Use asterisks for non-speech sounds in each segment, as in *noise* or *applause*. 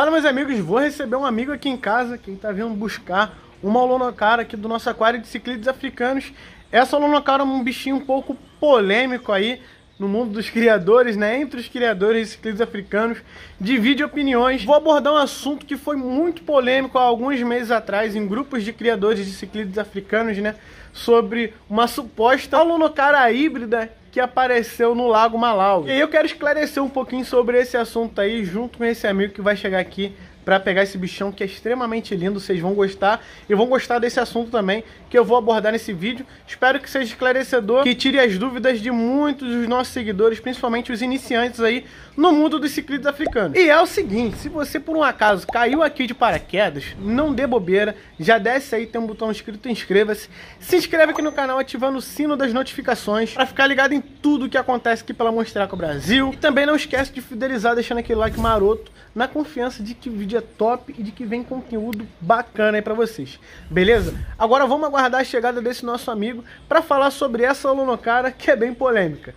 Fala, meus amigos, vou receber um amigo aqui em casa, quem está vindo buscar uma alonocara aqui do nosso aquário de ciclides africanos. Essa alonocara é um bichinho um pouco polêmico aí no mundo dos criadores, né? Entre os criadores de ciclides africanos, divide opiniões. Vou abordar um assunto que foi muito polêmico há alguns meses atrás em grupos de criadores de ciclides africanos, né? Sobre uma suposta alonocara híbrida que apareceu no Lago Malau. E eu quero esclarecer um pouquinho sobre esse assunto aí, junto com esse amigo que vai chegar aqui para pegar esse bichão que é extremamente lindo, vocês vão gostar e vão gostar desse assunto também que eu vou abordar nesse vídeo. Espero que seja esclarecedor, que tire as dúvidas de muitos dos nossos seguidores, principalmente os iniciantes aí no mundo dos ciclistas africanos. E é o seguinte, se você por um acaso caiu aqui de paraquedas, não dê bobeira, já desce aí, tem um botão escrito inscreva-se, se inscreve aqui no canal ativando o sino das notificações para ficar ligado em tudo que acontece aqui pela Monstraco Brasil. E também não esquece de fidelizar deixando aquele like maroto na confiança de que o vídeo é top e de que vem conteúdo bacana aí pra vocês. Beleza? Agora vamos aguardar a chegada desse nosso amigo para falar sobre essa cara que é bem polêmica.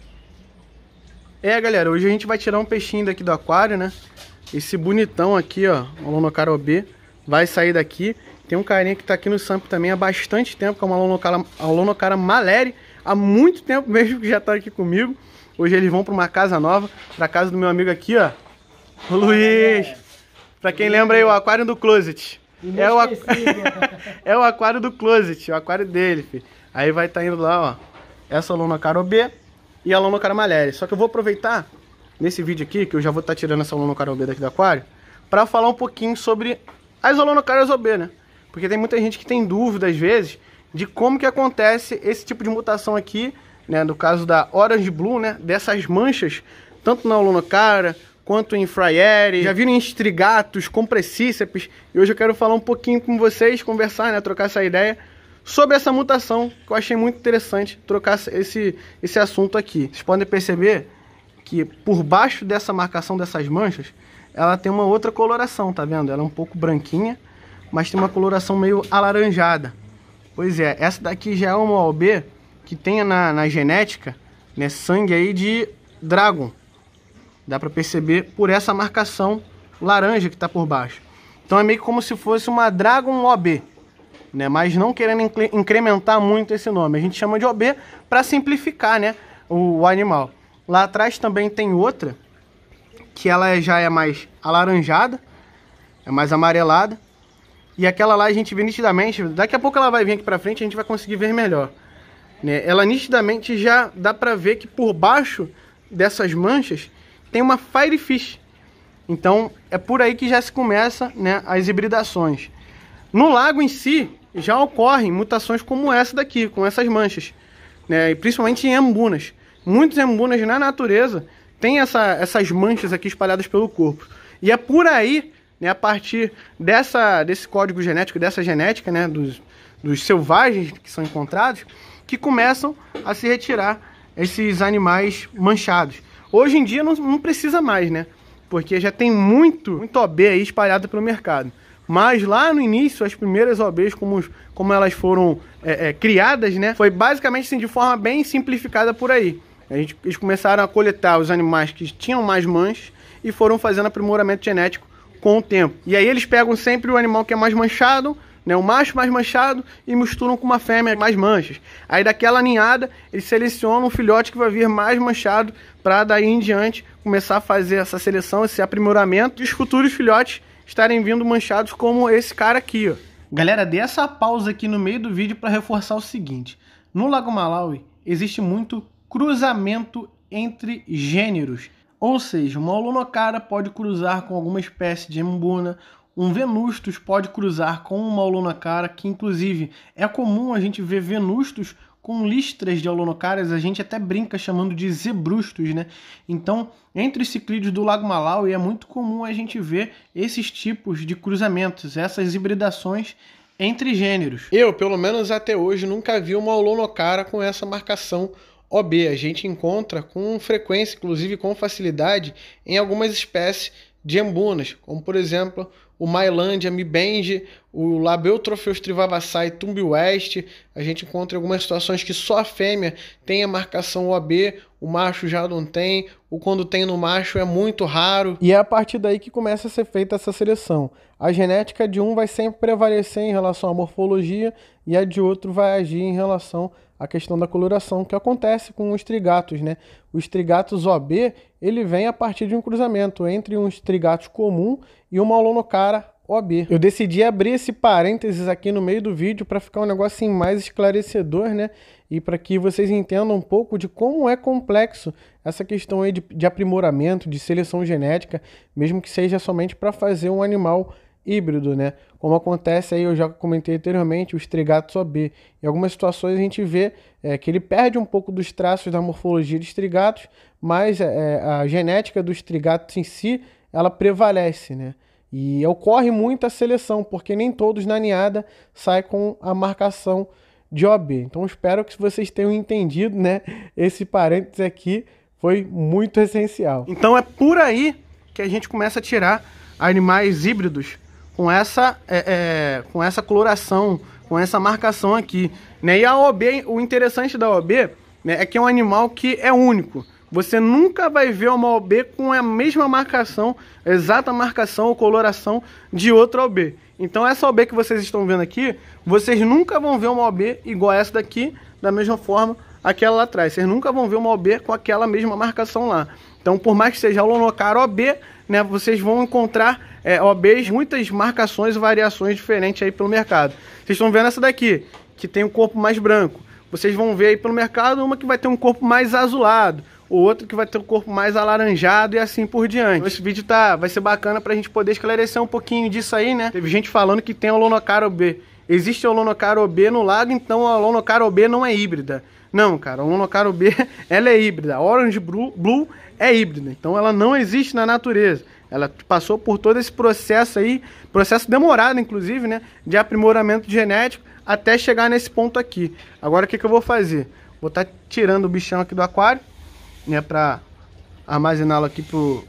É, galera, hoje a gente vai tirar um peixinho daqui do aquário, né? Esse bonitão aqui, ó, Alonocara OB, vai sair daqui. Tem um carinha que tá aqui no Samp também há bastante tempo, que é uma Alonocara, cara Maleri, há muito tempo mesmo que já tá aqui comigo. Hoje eles vão para uma casa nova, para casa do meu amigo aqui, ó, o Luiz. Para quem lembra aí, o aquário do Closet. É o, aqu... *laughs* é o aquário do Closet, o aquário dele, filho. Aí vai estar tá indo lá, ó, essa aluna Caro B e a aluna Caro Malheres. Só que eu vou aproveitar nesse vídeo aqui, que eu já vou estar tá tirando essa aluna Caro B daqui do aquário, para falar um pouquinho sobre as alunas caras OB, né? Porque tem muita gente que tem dúvida às vezes de como que acontece esse tipo de mutação aqui, né, no caso da Orange Blue, né, dessas manchas, tanto na cara quanto em Friere, já viram em estrigatos, compressíceps, e hoje eu quero falar um pouquinho com vocês, conversar, né, trocar essa ideia sobre essa mutação, que eu achei muito interessante trocar esse, esse assunto aqui. Vocês podem perceber que por baixo dessa marcação dessas manchas, ela tem uma outra coloração, tá vendo? Ela é um pouco branquinha, mas tem uma coloração meio alaranjada. Pois é, essa daqui já é uma OB que tem na, na genética né, sangue aí de Dragon. Dá para perceber por essa marcação laranja que está por baixo. Então é meio como se fosse uma Dragon OB, né? Mas não querendo incre incrementar muito esse nome. A gente chama de OB para simplificar, né, o, o, animal. Lá atrás também tem outra que ela já é mais alaranjada, é mais amarelada. E aquela lá a gente vê nitidamente, daqui a pouco ela vai vir aqui pra frente e a gente vai conseguir ver melhor. Né? Ela nitidamente já dá pra ver que por baixo dessas manchas tem uma firefish. Então é por aí que já se começa né, as hibridações. No lago em si já ocorrem mutações como essa daqui, com essas manchas. Né? E principalmente em embunas. Muitos embunas na natureza têm essa, essas manchas aqui espalhadas pelo corpo. E é por aí né? A partir dessa, desse código genético, dessa genética, né? Dos, dos selvagens que são encontrados, que começam a se retirar esses animais manchados. Hoje em dia não, não precisa mais, né? Porque já tem muito, muito OB aí espalhado pelo mercado. Mas lá no início, as primeiras OBs, como, como elas foram é, é, criadas, né? Foi basicamente assim, de forma bem simplificada por aí. A gente, eles começaram a coletar os animais que tinham mais manchas e foram fazendo aprimoramento genético com o tempo. E aí eles pegam sempre o animal que é mais manchado, né, o macho mais manchado e misturam com uma fêmea mais manchas. Aí daquela ninhada, eles selecionam um filhote que vai vir mais manchado para daí em diante começar a fazer essa seleção, esse aprimoramento e os futuros filhotes estarem vindo manchados como esse cara aqui, ó. Galera, dê essa pausa aqui no meio do vídeo para reforçar o seguinte. No Lago Malawi existe muito cruzamento entre gêneros. Ou seja, uma olonocara pode cruzar com alguma espécie de embuna, um venustus pode cruzar com uma olonocara, que inclusive é comum a gente ver venustus com listras de alonocaras, a gente até brinca chamando de zebrustos, né? Então, entre os ciclídeos do Lago Malawi é muito comum a gente ver esses tipos de cruzamentos, essas hibridações entre gêneros. Eu, pelo menos até hoje, nunca vi uma olonocara com essa marcação OB a gente encontra com frequência, inclusive com facilidade, em algumas espécies de embunas, como por exemplo o Mailândia, Mibenge, o Labeu Trofeus Trivavassai, Tumbi West. A gente encontra algumas situações que só a fêmea tem a marcação OAB, o macho já não tem, ou quando tem no macho é muito raro. E é a partir daí que começa a ser feita essa seleção. A genética de um vai sempre prevalecer em relação à morfologia e a de outro vai agir em relação à questão da coloração, que acontece com os trigatos, né? O Strigatus OB ele vem a partir de um cruzamento entre um Strigatus comum e uma Olonocara OB. Eu decidi abrir esse parênteses aqui no meio do vídeo para ficar um negócio assim, mais esclarecedor, né? E para que vocês entendam um pouco de como é complexo essa questão aí de, de aprimoramento, de seleção genética, mesmo que seja somente para fazer um animal híbrido, né? Como acontece aí, eu já comentei anteriormente, o estrigato OB. Em algumas situações a gente vê é, que ele perde um pouco dos traços da morfologia de estrigatos, mas é, é, a genética do Strigatus em si, ela prevalece, né? E ocorre muita seleção, porque nem todos na ninhada saem com a marcação de OB. Então espero que vocês tenham entendido, né? Esse parênteses aqui foi muito essencial. Então é por aí que a gente começa a tirar animais híbridos com essa, é, é, com essa coloração, com essa marcação aqui. Né? E a OB, o interessante da OB né, é que é um animal que é único. Você nunca vai ver uma OB com a mesma marcação, exata marcação ou coloração de outra OB. Então essa OB que vocês estão vendo aqui, vocês nunca vão ver uma OB igual a essa daqui, da mesma forma aquela lá atrás. Vocês nunca vão ver uma OB com aquela mesma marcação lá. Então por mais que seja o Lonocar OB, né, vocês vão encontrar é, OBs, muitas marcações e variações diferentes aí pelo mercado. Vocês estão vendo essa daqui, que tem um corpo mais branco. Vocês vão ver aí pelo mercado uma que vai ter um corpo mais azulado, o outro que vai ter o um corpo mais alaranjado e assim por diante. Então, esse vídeo tá, vai ser bacana para a gente poder esclarecer um pouquinho disso aí, né? Teve gente falando que tem o Lonocar OB. Existe o Lonocar OB no lago então a Lonocar OB não é híbrida. Não, cara, Olonocaro B *laughs* ela é híbrida. Orange Blue é híbrida, então ela não existe na natureza. Ela passou por todo esse processo aí, processo demorado, inclusive, né? De aprimoramento genético até chegar nesse ponto aqui. Agora o que, que eu vou fazer? Vou estar tá tirando o bichão aqui do aquário, né? Pra armazená-lo aqui pro,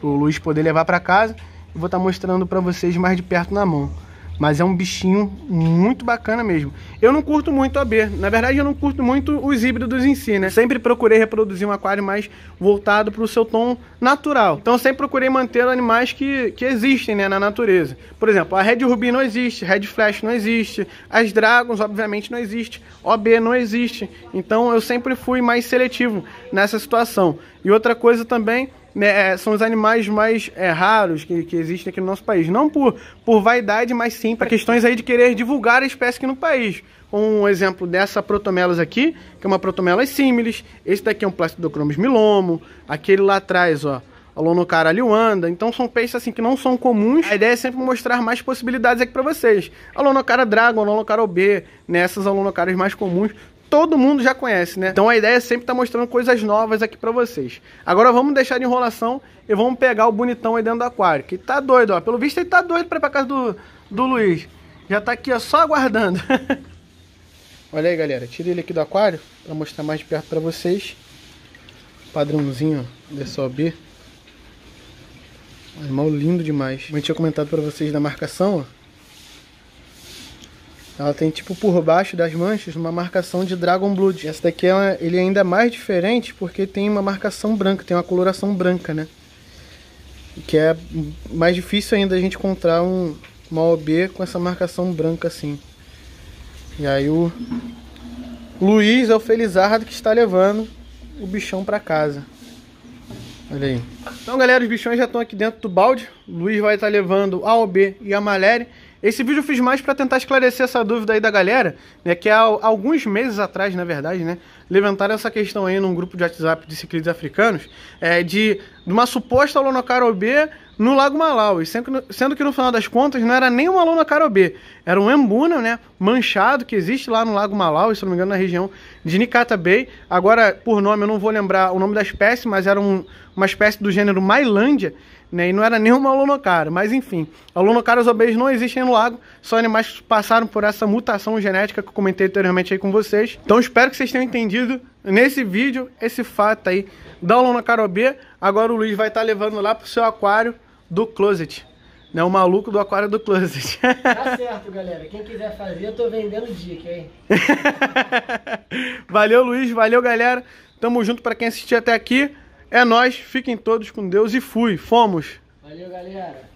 pro Luiz poder levar para casa. E vou estar tá mostrando para vocês mais de perto na mão. Mas é um bichinho muito bacana mesmo. Eu não curto muito a B. Na verdade, eu não curto muito os híbridos em si, né? Sempre procurei reproduzir um aquário mais voltado para o seu tom natural. Então, sempre procurei manter animais que, que existem né, na natureza. Por exemplo, a Red Ruby não existe, Red Flash não existe, as Dragons, obviamente, não existe, OB não existe. Então, eu sempre fui mais seletivo nessa situação. E outra coisa também né, é, são os animais mais é, raros que, que, existem aqui no nosso país. Não por, por vaidade, mas sim para questões aí de querer divulgar a espécie aqui no país. Um exemplo dessa protomelas aqui, que é uma protomelas similis. Esse daqui é um plastidocromis milomo. Aquele lá atrás, ó. Alonocara liuanda, então são peixes assim que não são comuns. A ideia é sempre mostrar mais possibilidades aqui para vocês. Alonocara dragon, Alonocara OB, nessas né? Alonocaras mais comuns todo mundo já conhece, né? Então a ideia é sempre estar tá mostrando coisas novas aqui para vocês. Agora vamos deixar de enrolação e vamos pegar o bonitão aí dentro do aquário, que tá doido, ó. Pelo visto ele tá doido para ir pra casa do, do Luiz. Já tá aqui, ó, só aguardando. *laughs* Olha aí, galera. Tira ele aqui do aquário para mostrar mais de perto para vocês. Padrãozinho, ó, DSOB. Animal lindo demais. Como eu tinha comentado para vocês da marcação, ó. Ela tem tipo por baixo das manchas uma marcação de Dragon Blood. Essa daqui é ele é ainda mais diferente porque tem uma marcação branca, tem uma coloração branca, né? Que é mais difícil ainda a gente encontrar um, uma OB com essa marcação branca assim. E aí o Luiz é o Felizardo que está levando o bichão para casa. Olha aí. Então galera, os bichões já estão aqui dentro do balde. O Luiz vai estar levando a OB e a Maléria. Esse vídeo eu fiz mais para tentar esclarecer essa dúvida aí da galera, né? Que há alguns meses atrás, na verdade, né? Levantaram essa questão aí num grupo de WhatsApp de ciclistas africanos, é, de, uma suposta Lonocarobe no Lago Malawi, sendo que no final das contas não era nem uma lona carobê, era um embuna, né, manchado, que existe lá no Lago Malawi, se não me engano, na região de Nikata Bay. Agora, por nome, eu não vou lembrar o nome da espécie, mas era um, uma espécie do gênero Mailândia, né, e não era *laughs* nenhuma alonocara, mas enfim. Alonocaras obeias não existem no lago, só animais que passaram por essa mutação genética que eu comentei anteriormente aí com vocês. Então, espero que vocês tenham entendido nesse vídeo esse fato aí. Dá um na Carobê, agora o Luiz vai estar tá levando lá pro seu aquário do closet. Né, o maluco do aquário do closet. Tá certo, galera. Quem quiser fazer, eu tô vendendo dica, hein? *laughs* valeu, Luiz. Valeu, galera. Tamo junto para quem assistiu até aqui. É nós. Fiquem todos com Deus e fui. Fomos. Valeu, galera.